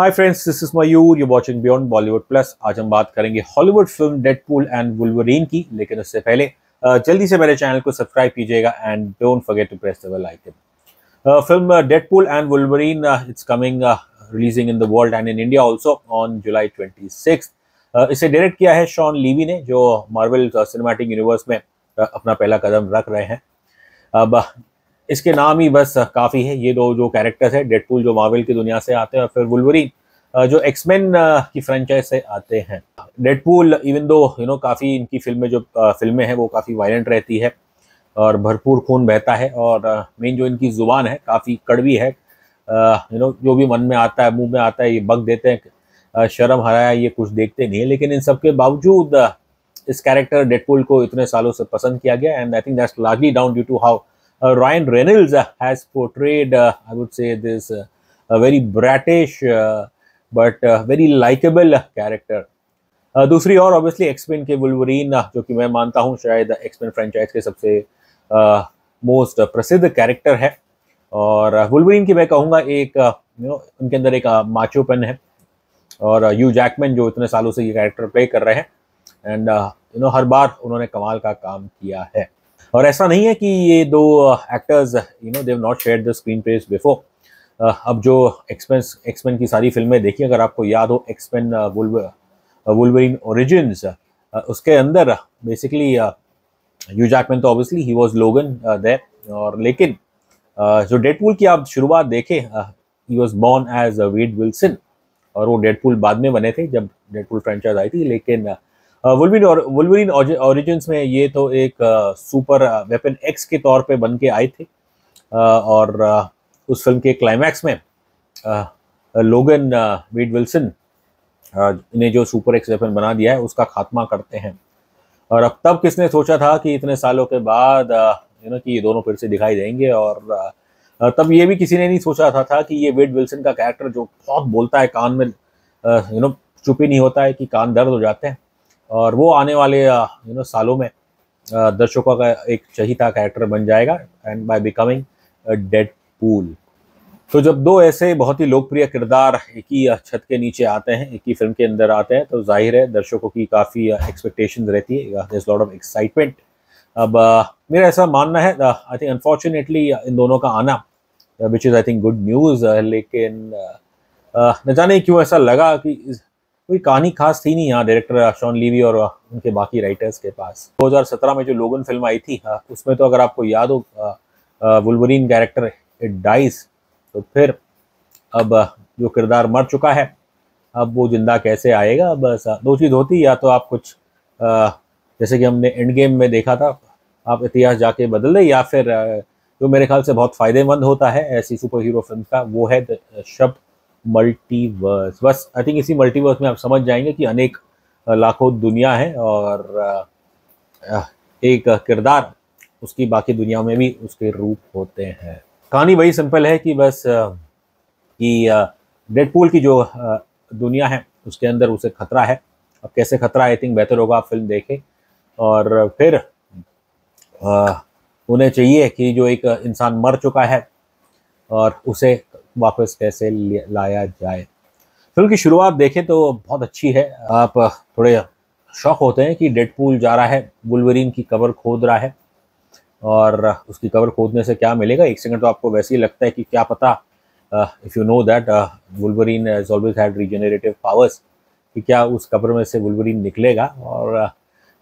Hi friends this is Mayur you watching beyond Bollywood plus आज हम बात करेंगे Hollywood film Deadpool and Wolverine की लेकिन उससे पहले जल्दी से मेरे चैनल को सब्सक्राइब कीजिएगा and don't forget to press the bell icon film Deadpool and Wolverine it's coming releasing in the world and in India also on July twenty uh, इसे डायरेक्ट किया है शॉन लीवी ने जो Marvel cinematic universe में uh, अपना पहला कदम रख रहे हैं अब uh, इसके नाम ही बस काफ़ी है ये दो जो कैरेक्टर्स है डेडपुल जो मार्वल की दुनिया से आते हैं और फिर वुलवरी जो एक्समैन की फ्रेंचाइज से आते हैं Deadpool even though you know काफ़ी इनकी फिल्में जो फिल्में हैं वो काफ़ी वायलेंट रहती है और भरपूर खून बहता है और मेन जो इनकी ज़ुबान है काफ़ी कड़वी है यू नो जो भी मन में आता है मुंह में आता है ये बग देते हैं शर्म हराया ये कुछ देखते नहीं है लेकिन इन सब के बावजूद इस कैरेक्टर डेडपूल को इतने सालों से पसंद किया गया and I think that's largely down due to how Uh, Ryan Reynolds uh, has portrayed, uh, I would say, this very bratish but very likable character. दूसरी और ऑब्वियसली एक्सपेन के वुलवरीन जो कि मैं मानता हूँ शायद एक्सपेन फ्रेंचाइज के सबसे मोस्ट प्रसिद्ध कैरेक्टर है और वुलवरीन की मैं कहूँगा एक यू नो उनके अंदर एक माचोपन है और यू जैकमैन जो इतने सालों से ये कैरेक्टर प्ले कर रहे हैं एंड यू नो हर बार उन्होंने कमाल का काम किया है और ऐसा नहीं है कि ये दो actors you know they've not share the screen place before अब जो एक्सपेंस एक्सपेन की सारी फिल्में देखी अगर आपको याद हो एक्सपेन वुलवरिन ओरिजिन्स उसके अंदर बेसिकली यू जैकमैन तो ऑब्वियसली ही वॉज लोगन दे और लेकिन uh, जो डेडपुल की आप शुरुआत देखें he was born as Wade Wilson और वो डेडपूल बाद में बने थे जब डेडपुल फ्रेंचाइज आई थी लेकिन uh, वुलवरीन और में ये तो एक सुपर वेपन एक्स के तौर पे बन के आए थे और उस फिल्म के क्लाइमैक्स में लोगन वीड विल्सन ने जो सुपर एक्स वेपन बना दिया है उसका खात्मा करते हैं और अब तब किसने सोचा था कि इतने सालों के बाद यू नो कि ये दोनों फिर से दिखाई देंगे और तब ये भी किसी ने नहीं सोचा था, था कि ये वेड विल्सन का कैरेक्टर जो बहुत बोलता है कान में यू नो चुपी नहीं होता है कि कान दर्द हो जाते हैं और वो आने वाले यू नो सालों में दर्शकों का एक चहिता कैरेक्टर बन जाएगा and by becoming Deadpool तो जब दो ऐसे बहुत ही लोकप्रिय किरदार एक ही छत के नीचे आते हैं एक ही फिल्म के अंदर आते हैं तो जाहिर है दर्शकों की काफ़ी एक्सपेक्टेशन रहती है लॉट ऑफ एक्साइटमेंट अब मेरा ऐसा मानना है आई थिंक अनफॉर्चुनेटली इन दोनों का आना which is I think good news लेकिन न जाने क्यों ऐसा लगा कि कोई कहानी खास थी नहीं यहाँ डायरेक्टर शॉन लीवी और उनके बाकी राइटर्स के पास 2017 में जो लोगन फिल्म आई थी हाँ, उसमें तो अगर आपको याद हो वुलवरीन कैरेक्टर इट डाइस तो फिर अब जो किरदार मर चुका है अब वो जिंदा कैसे आएगा बस हाँ, दो चीज़ होती या तो आप कुछ जैसे कि हमने एंड गेम में देखा था आप इतिहास जाके बदल दें या फिर जो मेरे ख्याल से बहुत फ़ायदेमंद होता है ऐसी सुपर हीरो फिल्म का वो है शब्द मल्टीवर्स बस आई थिंक इसी मल्टीवर्स में आप समझ जाएंगे कि अनेक लाखों दुनिया है और एक किरदार उसकी बाकी दुनिया में भी उसके रूप होते हैं कहानी वही सिंपल है कि बस कि डेडपूल की जो दुनिया है उसके अंदर उसे खतरा है अब कैसे खतरा आई थिंक बेहतर होगा आप फिल्म देखें और फिर उन्हें चाहिए कि जो एक इंसान मर चुका है और उसे वापस कैसे लाया जाए फिल्म की शुरुआत देखें तो बहुत अच्छी है आप थोड़े शौक होते हैं कि डेडपूल जा रहा है बुलवरीन की कवर खोद रहा है और उसकी कवर खोदने से क्या मिलेगा एक सेकंड तो आपको वैसे ही लगता है कि क्या पता if you know that Wolverine has always had regenerative powers कि क्या उस कबर में से वुलवरीन निकलेगा और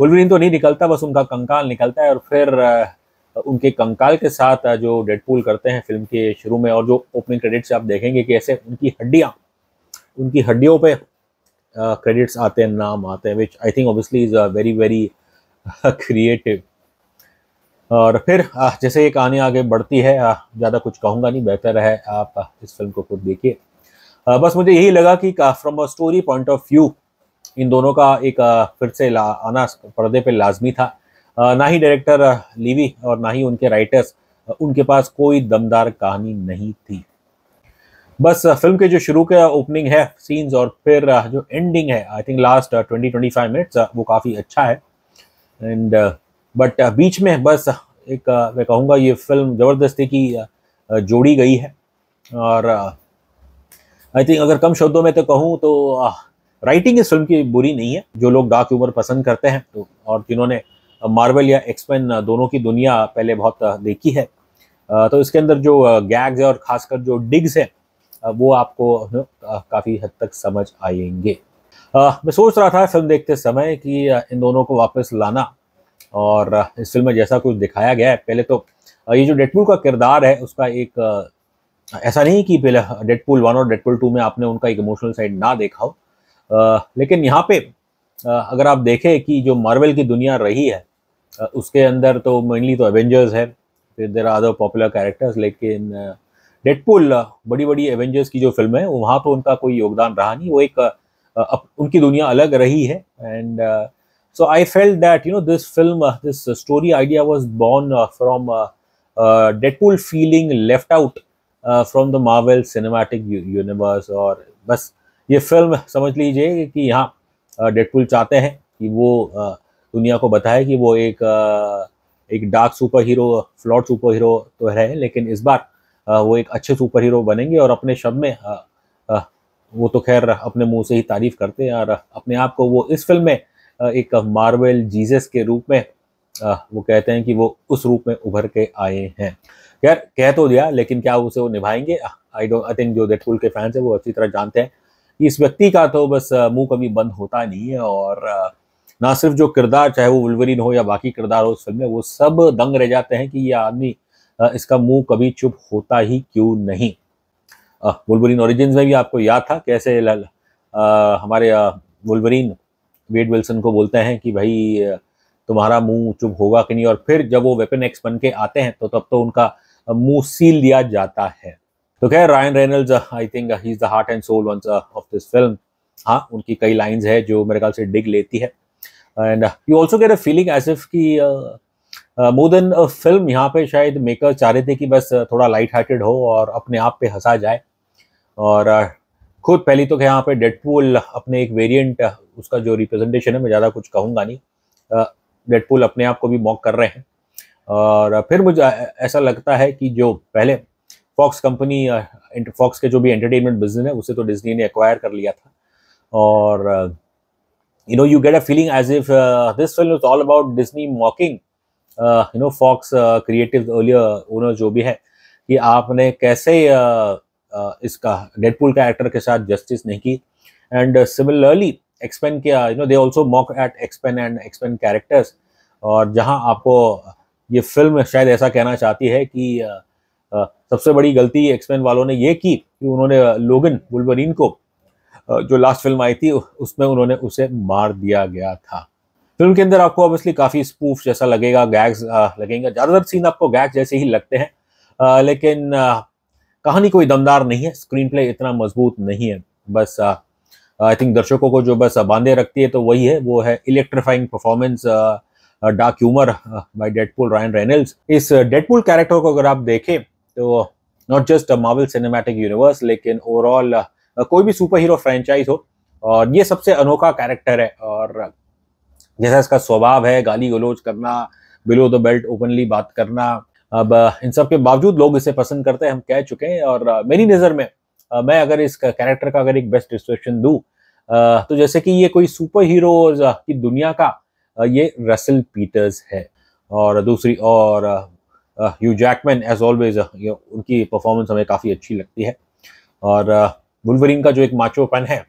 वुलवरीन uh, तो नहीं निकलता बस उनका कंकाल निकलता है और फिर uh, उनके कंकाल के साथ जो डेडपूल करते हैं फिल्म के शुरू में और जो ओपनिंग क्रेडिट्स आप देखेंगे कि ऐसे उनकी हड्डियाँ उनकी हड्डियों पे क्रेडिट्स आते हैं नाम आते हैं which I think obviously is a very very creative और फिर जैसे ये कहानी आगे बढ़ती है ज़्यादा कुछ कहूँगा नहीं बेहतर है आप इस फिल्म को खुद देखिए बस मुझे यही लगा कि from a story point of view इन दोनों का एक फिर से ला आना पर्दे पे लाजमी था ना ही डायरेक्टर लीवी और ना ही उनके राइटर्स उनके पास कोई दमदार कहानी नहीं थी बस फिल्म के जो शुरू के ओपनिंग है सीन्स और फिर जो एंडिंग है I think last twenty twenty five minutes वो काफ़ी अच्छा है एंड बट बीच में बस एक मैं कहूँगा ये फिल्म ज़बरदस्ती की जोड़ी गई है और आई थिंक अगर कम शब्दों में तो कहूँ तो राइटिंग इस फिल्म की बुरी नहीं है जो लोग डार्क ह्यूमर पसंद करते हैं तो और जिन्होंने मार्वल या एक्सपेन दोनों की दुनिया पहले बहुत देखी है तो इसके अंदर जो गैग्स है और खासकर जो डिग्स है वो आपको काफ़ी हद तक समझ आएंगे मैं सोच रहा था फिल्म देखते समय कि इन दोनों को वापस लाना और इस फिल्म में जैसा कुछ दिखाया गया है पहले तो ये जो डेडपुल का किरदार है उसका एक ऐसा नहीं कि पहले डेडपुल वन और डेडपुल टू में आपने उनका एक इमोशनल साइड ना देखा हो लेकिन यहाँ पे अगर आप देखें कि जो मार्वल की दुनिया रही है Uh, उसके अंदर तो मेनली तो एवेंजर्स है फिर there are other popular characters लेकिन डेडपुल बड़ी बड़ी एवेंजर्स की जो फिल्म है वहाँ तो उनका कोई योगदान रहा नहीं वो एक uh, uh, उनकी दुनिया अलग रही है and so I felt that you know this film this story idea was born from Deadpool feeling left out from the out from universe और बस ये फिल्म समझ लीजिए कि यहाँ डेडपुल चाहते हैं कि वो दुनिया को बताया कि वो एक एक dark superhero flawed superhero तो है लेकिन इस बार वो एक अच्छे सुपर हीरो बनेंगे और अपने शब्द में वो तो खैर अपने मुंह से ही तारीफ करते हैं और अपने आप को वो इस फिल्म में एक मार्वल जीसस के रूप में वो कहते हैं कि वो उस रूप में उभर के आए हैं खैर कह तो दिया लेकिन क्या उसे वो निभाएंगे आई डोंट आई थिंक जो फुल के फैंस हैं वो अच्छी तरह जानते हैं कि इस व्यक्ति का तो बस मुंह कभी बंद होता नहीं है और ना सिर्फ जो किरदार चाहे वो वुलवरीन हो या बाकी किरदार हो उस फिल्म में वो सब दंग रह जाते हैं कि ये आदमी इसका मुंह कभी चुप होता ही क्यों नहीं वुलवरीन ओरिजिन में भी आपको याद था कैसे लल, आ, हमारे वुलवरीन वेड विल्सन को बोलते हैं कि भाई तुम्हारा मुंह चुप होगा कि नहीं और फिर जब वो वेपन एक्स बन के आते हैं तो तब तो उनका मुंह सील दिया जाता है तो खैर Ryan Reynolds I think he is the heart and soul once of this film हाँ उनकी कई लाइंस है जो मेरे ख्याल से डिग लेती है and you also get a feeling as if कि मोर देन फिल्म यहाँ पे शायद मेकर चाह रहे थे कि बस uh, थोड़ा लाइट हार्टेड हो और अपने आप पे हंसा जाए और uh, खुद पहली तो यहाँ पे डेडपूल अपने एक वेरिएंट uh, उसका जो रिप्रेजेंटेशन है मैं ज़्यादा कुछ कहूँगा नहीं डेडपूल अपने आप को भी मॉक कर रहे हैं और फिर मुझे ऐसा लगता है कि जो पहले फॉक्स कंपनी फॉक्स के जो भी एंटरटेनमेंट बिजनेस है उसे तो डिज्नी ने एक्वायर कर लिया था और you know you get a feeling as if uh, this film is all about Disney mocking uh, you know Fox uh, creatives earlier owner जो भी है कि आपने कैसे uh, uh, इसका डेडपूल का एक्टर के साथ जस्टिस नहीं की एंड सिमिलरली एक्सपेन के you know they also mock at X-Men and X-Men characters और जहां आपको ये फिल्म शायद ऐसा कहना चाहती है कि uh, uh, सबसे बड़ी गलती एक्सपेन वालों ने ये की कि उन्होंने लोगन uh, बुलवरीन को जो लास्ट फिल्म आई थी उसमें उन्होंने उसे मार दिया गया था फिल्म के अंदर आपको ऑब्वियसली काफ़ी स्पूफ जैसा लगेगा गैग्स लगेंगे ज़्यादातर सीन आपको गैग जैसे ही लगते हैं लेकिन कहानी कोई दमदार नहीं है स्क्रीन प्ले इतना मजबूत नहीं है बस आई थिंक दर्शकों को जो बस बांधे रखती है तो वही है वो है electrifying performance dark humour by Deadpool Ryan Reynolds इस डेडपुल कैरेक्टर को अगर आप देखें तो not just Marvel cinematic universe लेकिन ओवरऑल uh, कोई भी सुपर हीरो फ्रेंचाइज हो और ये सबसे अनोखा कैरेक्टर है और जैसा इसका स्वभाव है गाली गलोज करना बिलो द बेल्ट ओपनली बात करना अब इन सब के बावजूद लोग इसे पसंद करते हैं हम कह चुके हैं और मेरी नज़र में मैं अगर इस कैरेक्टर का अगर एक बेस्ट डिस्क्रिप्शन दूँ तो जैसे कि ये कोई सुपर हीरो की दुनिया का ये रसल पीटर्स है और दूसरी और यू जैकमैन एज ऑलवेज उनकी परफॉर्मेंस हमें काफ़ी अच्छी लगती है और वुल्वरिन का जो एक माचोपन है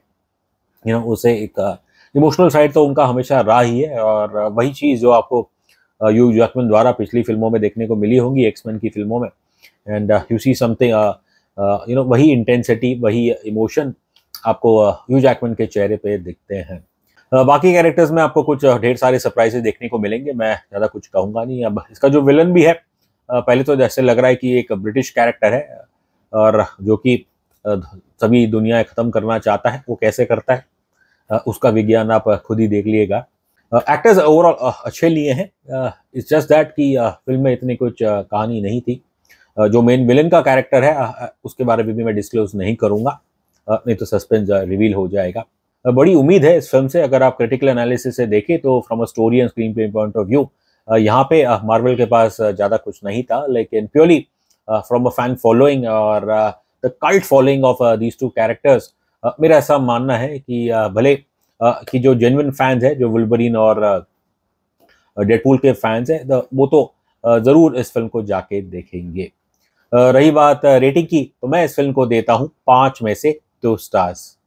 यू नो उसे एक इमोशनल uh, साइड तो उनका हमेशा रहा ही है और uh, वही चीज़ जो आपको यू uh, जॉकमैन द्वारा पिछली फिल्मों में देखने को मिली होंगी एक्समैन की फिल्मों में and you see something you know वही इंटेंसिटी वही इमोशन आपको यू uh, जैकमैन के चेहरे पे दिखते हैं uh, बाकी कैरेक्टर्स में आपको कुछ ढेर सारे सरप्राइजेस देखने को मिलेंगे मैं ज़्यादा कुछ कहूँगा नहीं अब इसका जो विलन भी है uh, पहले तो जैसे लग रहा है कि एक ब्रिटिश कैरेक्टर है और जो कि सभी दुनिया ख़त्म करना चाहता है वो कैसे करता है उसका विज्ञान आप खुद ही देख लीजिएगा एक्टर्स ओवरऑल अच्छे लिए हैं इट्स जस्ट दैट कि फिल्म में इतनी कुछ कहानी नहीं थी जो मेन विलन का कैरेक्टर है उसके बारे में भी मैं डिस्क्लोज नहीं करूँगा नहीं तो सस्पेंस रिवील हो जाएगा बड़ी उम्मीद है इस फिल्म से अगर आप क्रिटिकल एनालिसिस से देखें तो from a story and screenplay point of view यहाँ पे मार्वल के पास ज़्यादा कुछ नहीं था लेकिन purely from a fan following और the cult following of these two characters मेरा ऐसा मानना है कि uh, भले uh, कि जो जेनविन फैंस है जो वुलबरीन और डेडपूल uh, के फैंस हैं वो तो uh, ज़रूर इस फिल्म को जाके देखेंगे uh, रही बात रेटिंग uh, की तो मैं इस फिल्म को देता हूँ पाँच में से दो स्टार्स